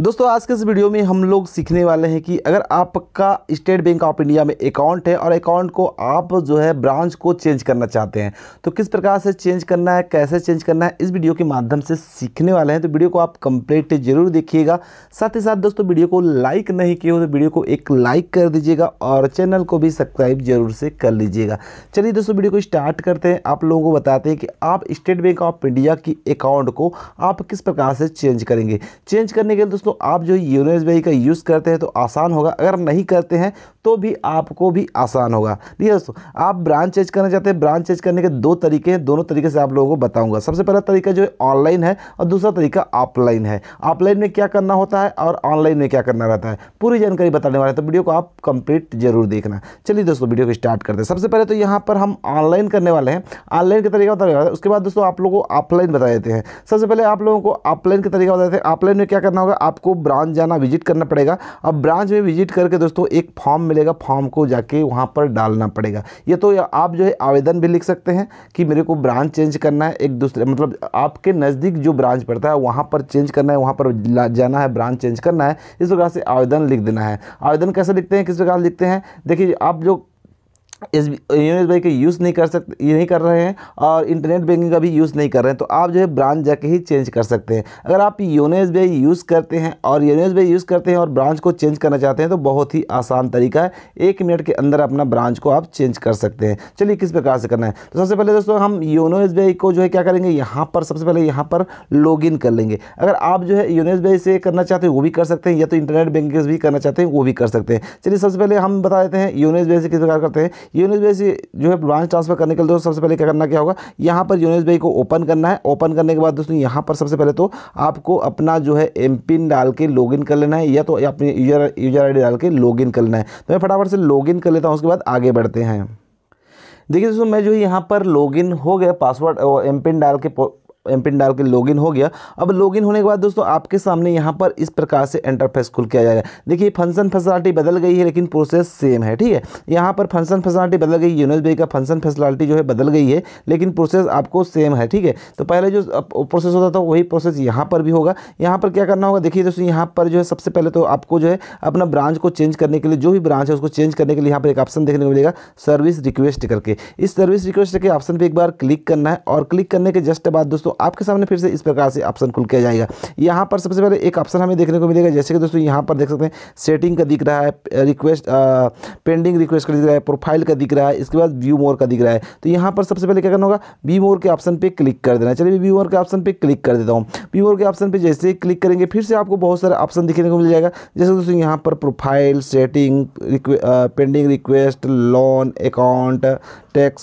दोस्तों आज के इस वीडियो में हम लोग सीखने वाले हैं कि अगर आपका स्टेट बैंक ऑफ इंडिया में अकाउंट है और अकाउंट को आप जो है ब्रांच को चेंज करना चाहते हैं तो किस प्रकार से चेंज करना है कैसे चेंज करना है इस वीडियो के माध्यम से सीखने वाले हैं तो वीडियो को आप कंप्लीट जरूर देखिएगा साथ ही साथ दोस्तों वीडियो को लाइक नहीं किए हो तो वीडियो को एक लाइक कर दीजिएगा और चैनल को भी सब्सक्राइब जरूर से कर लीजिएगा चलिए दोस्तों वीडियो को स्टार्ट करते हैं आप लोगों को बताते हैं कि आप स्टेट बैंक ऑफ इंडिया की अकाउंट को आप किस प्रकार से चेंज करेंगे चेंज करने के लिए दोस्तों दोस्तों आप जो यूनियस एस का यूज़ करते हैं तो आसान होगा अगर नहीं करते हैं तो भी आपको भी आसान होगा ठीक है दोस्तों आप ब्रांच चेंज करना चाहते हैं ब्रांच चेंज करने के दो तरीके हैं दोनों तरीके से आप लोगों को बताऊंगा सबसे पहला तरीका जो है ऑनलाइन है और दूसरा तरीका ऑफलाइन है ऑफलाइन में क्या करना होता है और ऑनलाइन में क्या करना रहता है पूरी जानकारी बताने वाले तो वीडियो को आप कंप्लीट जरूर देखना चलिए दोस्तों वीडियो को स्टार्ट करते हैं सबसे पहले तो यहाँ पर हम ऑनलाइन करने वाले हैं ऑनलाइन का तरीका बताने वाले उसके बाद दोस्तों आप लोगों को ऑफलाइन बता देते हैं सबसे पहले आप लोगों को ऑफलाइन का तरीका बताते हैं ऑफलाइन में क्या करना होगा आपको ब्रांच जाना विजिट करना पड़ेगा अब ब्रांच में विजिट करके दोस्तों एक फॉर्म मिले मिलेगा फॉर्म को जाके वहाँ पर डालना पड़ेगा ये तो आप जो है आवेदन भी लिख सकते हैं कि मेरे को ब्रांच चेंज करना है एक दूसरे मतलब आपके नज़दीक जो ब्रांच पड़ता है वहाँ पर चेंज करना है वहाँ पर जाना है ब्रांच चेंज करना है इस प्रकार से आवेदन लिख देना है आवेदन कैसे लिखते हैं किस प्रकार लिखते हैं देखिए आप जो इस यूनियन बैंक का यूज़ नहीं कर सकते ये नहीं कर रहे हैं और इंटरनेट बैंकिंग का भी यूज़ नहीं कर रहे हैं तो आप जो है ब्रांच जाके ही चेंज कर सकते हैं अगर आप योनो एस यूज़ करते हैं और योनो एस यूज़ करते हैं और ब्रांच को चेंज करना चाहते हैं तो बहुत ही आसान तरीका है एक मिनट के अंदर अपना ब्रांच को आप चेंज कर सकते हैं चलिए किस प्रकार से करना है तो सबसे पहले दोस्तों हम योनो एस को जो है क्या करेंगे यहाँ पर सबसे पहले यहाँ पर लॉग कर लेंगे अगर आप जो है यून एस से करना चाहते हैं वो भी कर सकते हैं या तो इंटरनेट बैंकिंग से भी करना चाहते हैं वो भी कर सकते हैं चलिए सबसे पहले हम बता देते हैं योनो एस से किस प्रकार करते हैं यूनिस बी से जो है ब्रांच ट्रांसफ़र करने के लिए दोस्तों सबसे पहले क्या करना क्या होगा यहाँ पर यूनिस बी को ओपन करना है ओपन करने के बाद दोस्तों यहाँ पर सबसे पहले तो आपको अपना जो है एम पिन डाल के इन कर लेना है या तो अपनी यूजर यूजर आई डाल के लॉग कर लेना है तो मैं फटाफट से इन कर लेता हूँ उसके बाद आगे बढ़ते हैं देखिए दोस्तों मैं जो यहाँ पर लॉगिन हो गया पासवर्ड एम पिन डाल के एम पिन डाल के इन हो गया अब इन होने के बाद दोस्तों आपके सामने यहाँ पर इस प्रकार से इंटरफेस खुल किया जाएगा देखिए फंक्शन फैसिलिटी बदल गई है लेकिन प्रोसेस सेम है ठीक है यहाँ पर फंक्शन फैसिलिटी बदल गई यूनियस बी का फंक्शन फैसिलिटी जो है बदल गई है लेकिन प्रोसेस आपको सेम है ठीक है तो पहले जो प्रोसेस होता था वही प्रोसेस यहाँ पर भी होगा यहाँ पर क्या करना होगा देखिए दोस्तों यहाँ पर जो है सबसे पहले तो आपको जो है अपना ब्रांच को चेंज करने के लिए जो भी ब्रांच है उसको चेंज करने के लिए यहाँ पर एक ऑप्शन देखने को मिलेगा सर्विस रिक्वेस्ट करके इस सर्विस रिक्वेस्ट के ऑप्शन पर एक बार क्लिक करना है और क्लिक करने के जस्ट बाद दोस्तों आपके सामने फिर से इस प्रकार से ऑप्शन खुल किया जाएगा यहाँ पर सबसे पहले एक ऑप्शन हमें देखने को मिलेगा जैसे कि दोस्तों यहाँ पर देख सकते हैं सेटिंग का दिख रहा है रिक्वेस्ट पेंडिंग रिक्वेस्ट का दिख रहा है प्रोफाइल का दिख रहा है इसके बाद व्यू मोर का दिख रहा है तो यहाँ पर सबसे पहले क्या करना होगा व्यू मोर के ऑप्शन पर क्लिक कर देना चलिए व्यू मोर के ऑप्शन पर क्लिक कर देता हूँ व्यू मोर के ऑप्शन पर जैसे ही क्लिक करेंगे फिर से आपको बहुत सारे ऑप्शन दिखने को मिल जाएगा जैसे दोस्तों यहाँ पर profile setting pending request loan account tax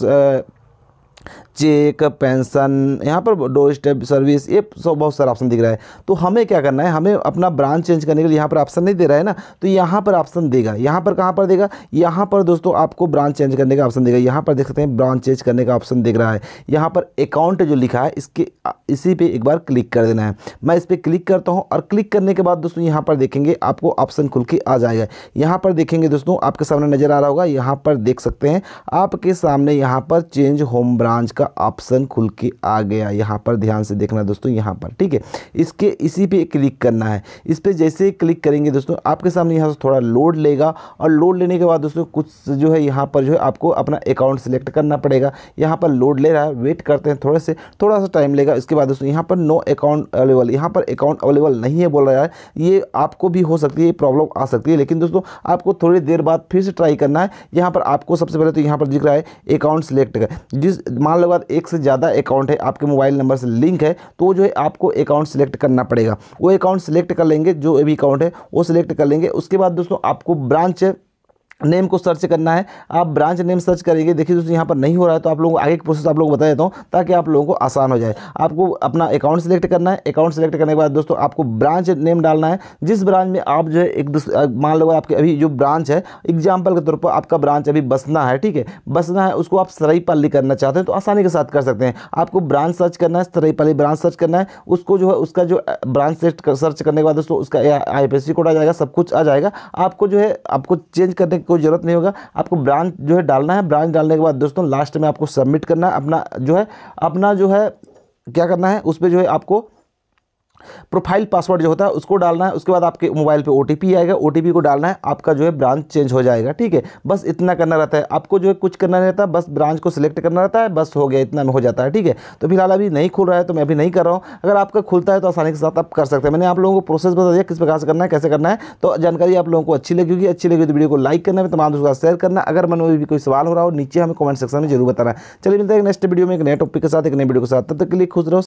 check pension यहाँ पर डोर स्टेप सर्विस ये सब बहुत सारा ऑप्शन दिख रहा है तो हमें क्या करना है हमें अपना ब्रांच चेंज करने के लिए यहाँ पर ऑप्शन नहीं दे रहा है ना तो यहाँ पर ऑप्शन देगा यहाँ पर कहाँ पर देगा यहाँ पर दोस्तों आपको ब्रांच चेंज करने का ऑप्शन देगा यहाँ पर देख सकते हैं ब्रांच चेंज करने का ऑप्शन दिख रहा है यहाँ पर अकाउंट जो लिखा है इसके इसी पर एक बार क्लिक कर देना है मैं इस पर क्लिक करता हूँ और क्लिक करने के बाद दोस्तों यहाँ पर देखेंगे आपको ऑप्शन खुल के आ जाएगा यहाँ पर देखेंगे दोस्तों आपके सामने नज़र आ रहा होगा यहाँ पर देख सकते हैं आपके सामने यहाँ पर चेंज होम ब्रांच का का ऑप्शन खुल के आ गया यहाँ पर ध्यान से देखना दोस्तों यहाँ पर ठीक है इसके इसी पे क्लिक करना है इस पर जैसे क्लिक करेंगे दोस्तों आपके सामने यहाँ से थोड़ा लोड लेगा और लोड लेने के बाद दोस्तों कुछ जो है यहाँ पर जो है आपको अपना अकाउंट सेलेक्ट करना पड़ेगा यहाँ पर लोड ले रहा है वेट करते हैं थोड़े से थोड़ा सा टाइम लेगा इसके बाद दोस्तों यहाँ पर नो अकाउंट अवेलेबल यहाँ पर अकाउंट अवेलेबल नहीं है बोल रहा है ये आपको भी हो सकती है प्रॉब्लम आ सकती है लेकिन दोस्तों आपको थोड़ी देर बाद फिर से ट्राई करना है यहाँ पर आपको सबसे पहले तो यहाँ पर दिख रहा है अकाउंट सेलेक्ट कर जिस मान लो बाद एक से ज़्यादा अकाउंट है आपके मोबाइल नंबर से लिंक है तो जो है आपको अकाउंट सेलेक्ट करना पड़ेगा वो अकाउंट सेलेक्ट कर लेंगे जो भी अकाउंट है वो सिलेक्ट कर लेंगे उसके बाद दोस्तों आपको ब्रांच नेम को सर्च करना है आप ब्रांच नेम सर्च करेंगे देखिए दोस्तों यहाँ पर नहीं हो रहा है तो आप लोगों को आगे की प्रोसेस आप लोग बता देता हूँ ताकि आप लोगों को आसान हो जाए आपको अपना अकाउंट सेलेक्ट करना है अकाउंट सेलेक्ट करने के बाद दोस्तों आपको ब्रांच नेम डालना है जिस ब्रांच में आप जो है एक मान लो आपके अभी जो ब्रांच है एग्जाम्पल के तौर पर आपका ब्रांच अभी बसना है ठीक है बसना है उसको आप सरईपाली करना चाहते हैं तो आसानी के साथ कर सकते हैं आपको ब्रांच सर्च करना है सरईपाली ब्रांच सर्च करना है उसको जो है उसका जो ब्रांच सर्च करने के बाद दोस्तों उसका आई कोड आ जाएगा सब कुछ आ जाएगा आपको जो है आपको चेंज करने कोई ज़रूरत नहीं होगा आपको ब्रांच जो है डालना है ब्रांच डालने के बाद दोस्तों लास्ट में आपको सबमिट करना है अपना जो है अपना जो है क्या करना है उस पर जो है आपको प्रोफाइल पासवर्ड जो होता है उसको डालना है उसके बाद आपके मोबाइल पे ओ आएगा ओ को डालना है आपका जो है ब्रांच चेंज हो जाएगा ठीक है बस इतना करना रहता है आपको जो है कुछ करना रहता है बस ब्रांच को सिलेक्ट करना रहता है बस हो गया इतना में हो जाता है ठीक है तो फिलहाल अभी नहीं खुल रहा है तो मैं अभी नहीं कर रहा हूँ अगर आपका खुलता है तो आसानी के साथ आप कर सकते हैं मैंने आप लोगों को प्रोसेस बता दिया किस प्रकार से करना है कैसे करना है तो जानकारी आप लोगों को अच्छी लगी होगी अच्छी लगी तो वीडियो को लाइक करना है तमाम दोस्तों का शेयर करना अगर मन में भी कोई सवाल हो रहा हो नीचे हमें कमेंट सेक्शन में जरूर बताना चलिए मिलते हैं नेक्स्ट वीडियो में एक नए टॉपिक के साथ एक नए वीडियो के साथ तब तक के लिए खुश रहो